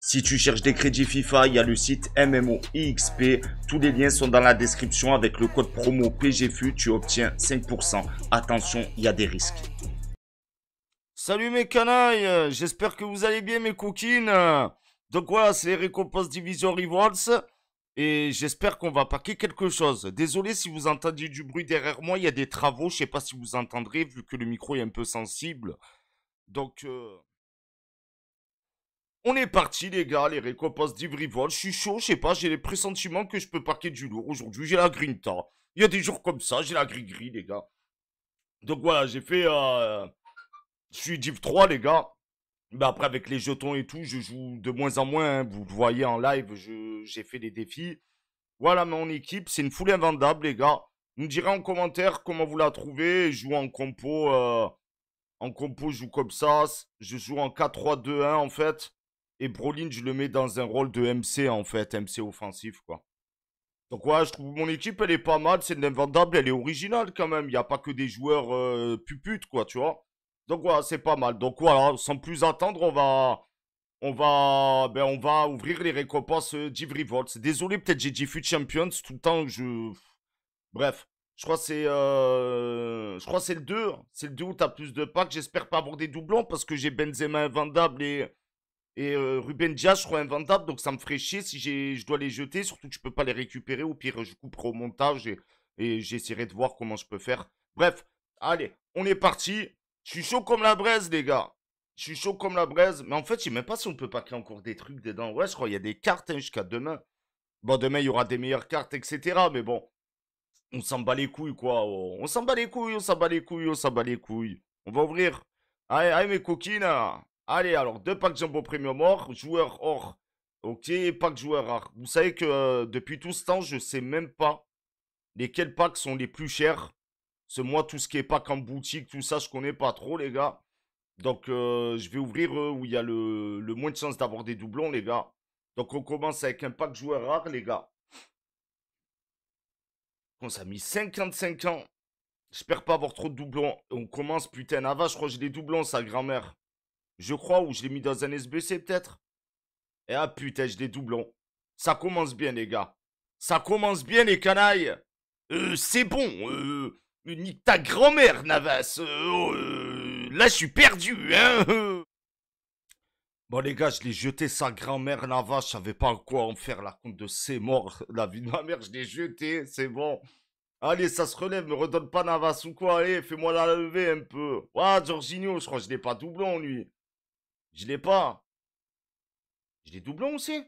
Si tu cherches des crédits FIFA, il y a le site XP. Tous les liens sont dans la description. Avec le code promo PGFU, tu obtiens 5%. Attention, il y a des risques. Salut mes canailles, j'espère que vous allez bien mes coquines. Donc voilà, c'est les récompenses Division Rewards. Et j'espère qu'on va paquer quelque chose. Désolé si vous entendez du bruit derrière moi, il y a des travaux. Je ne sais pas si vous entendrez vu que le micro est un peu sensible. Donc... Euh, on est parti, les gars, les récompenses vol Je suis chaud, je sais pas, j'ai les pressentiments que je peux parquer du lourd aujourd'hui. J'ai la grinta. Il y a des jours comme ça, j'ai la gris-gris, les gars. Donc voilà, j'ai fait... Euh, je suis Div 3, les gars. Mais bah, après, avec les jetons et tout, je joue de moins en moins. Hein. Vous voyez en live, j'ai fait des défis. Voilà mon équipe, c'est une foule invendable, les gars. Vous me direz en commentaire comment vous la trouvez. Je joue en compo... Euh, en compo, je joue comme ça. Je joue en 4-3-2-1, en fait. Et Brolin, je le mets dans un rôle de MC, en fait, MC offensif, quoi. Donc ouais, je trouve mon équipe, elle est pas mal, c'est invendable, l'invendable, elle est originale quand même. Il n'y a pas que des joueurs euh, puputes, quoi, tu vois. Donc ouais, c'est pas mal. Donc voilà, sans plus attendre, on va... On va, ben on va ouvrir les récompenses C'est euh, Désolé, peut-être j'ai dit Fut Champions tout le temps. Je... Bref, je crois c'est euh, je crois c'est le 2. C'est le 2 où t'as plus de packs. J'espère pas avoir des doublons parce que j'ai Benzema invendable et et euh, Ruben Diaz, je crois invendable, donc ça me ferait chier si je dois les jeter. Surtout que je peux pas les récupérer. Au pire, je couperai au montage et, j'essaierai de voir comment je peux faire. Bref, allez, on est parti. Je suis chaud comme la braise, les gars. Je suis chaud comme la braise. Mais en fait, je sais même pas si on peut pas créer encore des trucs dedans. Ouais, je crois qu'il y a des cartes hein, jusqu'à demain. Bon, demain, il y aura des meilleures cartes, etc. Mais bon, on s'en bat les couilles, quoi. On s'en bat les couilles, on s'en bat les couilles, on s'en bat les couilles. On va ouvrir. Allez, allez, mes coquines. Allez, alors, deux packs jumbo premium or, joueur or. Ok, pack joueur rare. Vous savez que euh, depuis tout ce temps, je sais même pas lesquels packs sont les plus chers. Ce moi, tout ce qui est pack en boutique, tout ça, je connais pas trop, les gars. Donc, euh, je vais ouvrir euh, où il y a le, le moins de chances d'avoir des doublons, les gars. Donc, on commence avec un pack joueur rare, les gars. On s'est mis 55 ans. J'espère pas avoir trop de doublons. On commence, putain, Nava, je crois que j'ai des doublons, sa grand-mère. Je crois ou je l'ai mis dans un SBC peut-être Eh ah putain, je l'ai doublons. Ça commence bien les gars. Ça commence bien les canailles. Euh, c'est bon. Euh, nique ta grand-mère, Navas. Euh, oh, là, je suis perdu, hein. Bon les gars, je l'ai jeté sa grand-mère Navas, je savais pas quoi en faire la compte de ses morts, la vie de ma mère, je l'ai jeté, c'est bon. Allez, ça se relève, me redonne pas Navas ou quoi, allez, eh, fais-moi la lever un peu. Ah, Jorginho, je crois que je l'ai pas doublon lui. Je l'ai pas. Je l'ai doublon aussi.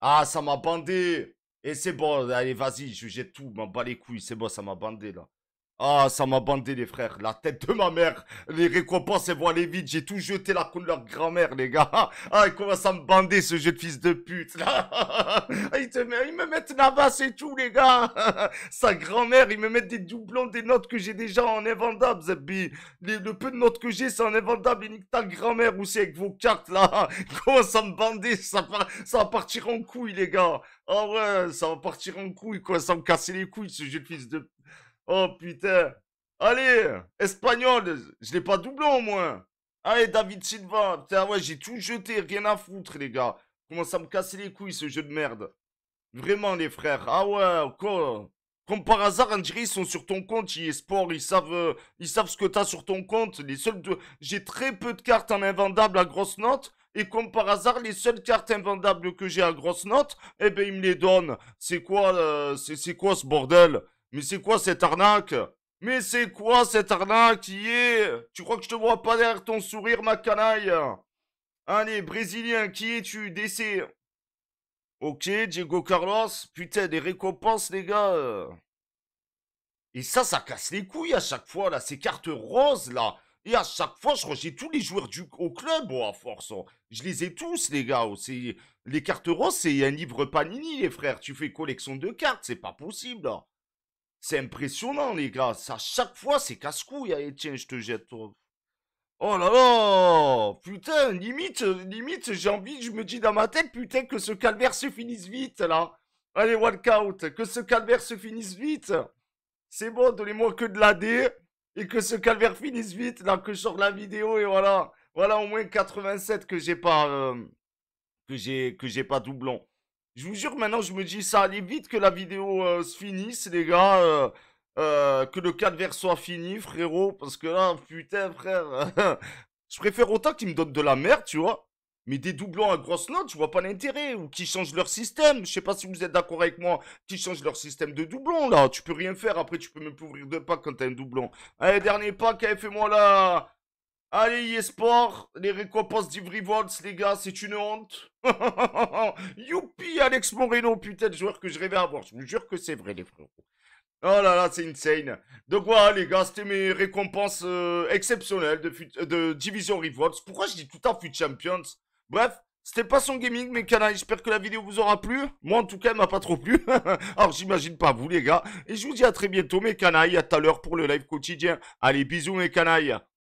Ah, ça m'a bandé. Et c'est bon, allez, vas-y, je jette tout, m'en bats les couilles, c'est bon, ça m'a bandé là. Ah, ça m'a bandé, les frères. La tête de ma mère. Les récompenses, elles vont aller vite. J'ai tout jeté la leur grand-mère, les gars. Ah, ils commencent à me bander, ce jeu de fils de pute. Ah, ils, te met, me mettent Navas et tout, les gars. Sa grand-mère, ils me mettent des doublons, des notes que j'ai déjà en invendable, Zebbi. Le, peu de notes que j'ai, c'est en invendable. Et nique ta grand-mère aussi avec vos cartes, là. Ils commencent à me bander. Ça, va partir en couille, les gars. Ah ouais, ça va partir en couille, quoi. commencent à me casser les couilles, ce jeu de fils de Oh putain. Allez, espagnol, je l'ai pas doublé au moins. Allez, ah, David Silva. Putain, ouais, j'ai tout jeté, rien à foutre, les gars. Comment ça me casser les couilles, ce jeu de merde. Vraiment, les frères. Ah ouais, Comme par hasard, on ils sont sur ton compte, ils sport, ils savent, euh, ils savent ce que t'as sur ton compte. Les seuls J'ai très peu de cartes en invendable à grosse note. Et comme par hasard, les seules cartes invendables que j'ai à grosse note, eh ben, ils me les donnent. C'est quoi, euh, c'est quoi ce bordel mais c'est quoi cette arnaque Mais c'est quoi cette arnaque est Tu crois que je te vois pas derrière ton sourire, ma canaille Allez, Brésilien, qui es-tu DC Ok, Diego Carlos, putain, des récompenses, les gars Et ça, ça casse les couilles à chaque fois, là, ces cartes roses, là et à chaque fois, je rejette tous les joueurs du au club, Bon, oh, à force. Je les ai tous, les gars. Oh, les cartes roses, c'est un livre Panini, les frères. Tu fais collection de cartes, c'est pas possible. C'est impressionnant, les gars. À chaque fois, c'est casse-couille. tiens, je te jette, Oh là là Putain, limite, limite, j'ai envie, je me dis dans ma tête, putain, que ce calvaire se finisse vite, là. Allez, walkout, que ce calvaire se finisse vite. C'est bon, donnez-moi que de la D et que ce calvaire finisse vite, là, que je sors la vidéo et voilà. Voilà au moins 87 que j'ai pas, euh, que j'ai, que j'ai pas doublon. Je vous jure, maintenant, je me dis, ça allait vite que la vidéo euh, se finisse, les gars. Euh, euh, que le cadre soit fini, frérot. Parce que là, putain, frère. je préfère autant qu'ils me donnent de la merde, tu vois. Mais des doublons à grosse note, je vois pas l'intérêt. Ou qui changent leur système. Je sais pas si vous êtes d'accord avec moi. Qui changent leur système de doublons, là. Tu peux rien faire. Après, tu peux me pas de deux quand t'as un doublon. Allez, dernier pack, allez, fait moi là. Allez, eSport, les récompenses rewards les gars, c'est une honte. Youpi, Alex Moreno, putain de joueur que je rêvais avoir. Je me jure que c'est vrai, les frérots. Oh là là, c'est insane. Donc voilà, les gars, c'était mes récompenses euh, exceptionnelles de, Division Rewards. Pourquoi je dis tout à fait Champions Bref, c'était pas son gaming, mes canards. J'espère que la vidéo vous aura plu. Moi, en tout cas, elle m'a pas trop plu. Alors, j'imagine pas vous, les gars. Et je vous dis à très bientôt, mes canailles. À tout à l'heure pour le live quotidien. Allez, bisous, mes canailles.